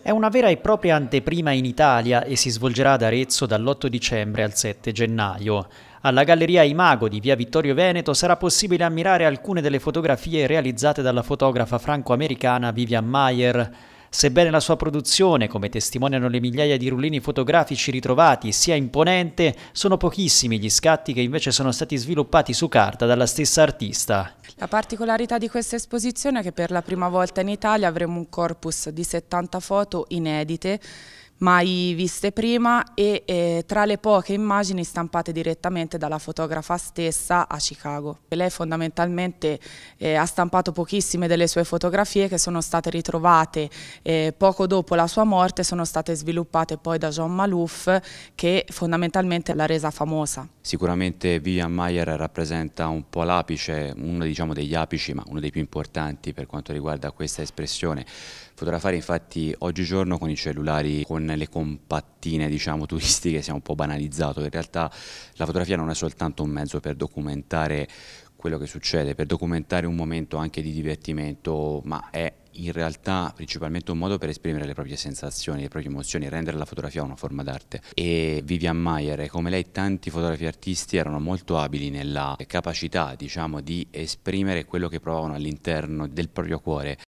È una vera e propria anteprima in Italia e si svolgerà ad Arezzo dall'8 dicembre al 7 gennaio. Alla Galleria Imago di via Vittorio Veneto sarà possibile ammirare alcune delle fotografie realizzate dalla fotografa franco-americana Vivian Mayer. Sebbene la sua produzione, come testimoniano le migliaia di rullini fotografici ritrovati, sia imponente, sono pochissimi gli scatti che invece sono stati sviluppati su carta dalla stessa artista. La particolarità di questa esposizione è che per la prima volta in Italia avremo un corpus di 70 foto inedite mai viste prima e eh, tra le poche immagini stampate direttamente dalla fotografa stessa a Chicago. Lei fondamentalmente eh, ha stampato pochissime delle sue fotografie che sono state ritrovate eh, poco dopo la sua morte, sono state sviluppate poi da John Malouf che fondamentalmente l'ha resa famosa. Sicuramente Vivian Mayer rappresenta un po' l'apice, uno diciamo, degli apici ma uno dei più importanti per quanto riguarda questa espressione. Fotografare infatti oggigiorno con i cellulari, con le compattine diciamo, turistiche sia un po' banalizzato, in realtà la fotografia non è soltanto un mezzo per documentare quello che succede, per documentare un momento anche di divertimento, ma è in realtà principalmente un modo per esprimere le proprie sensazioni, le proprie emozioni, rendere la fotografia una forma d'arte. E Vivian Mayer, come lei tanti fotografi artisti, erano molto abili nella capacità, diciamo, di esprimere quello che provavano all'interno del proprio cuore.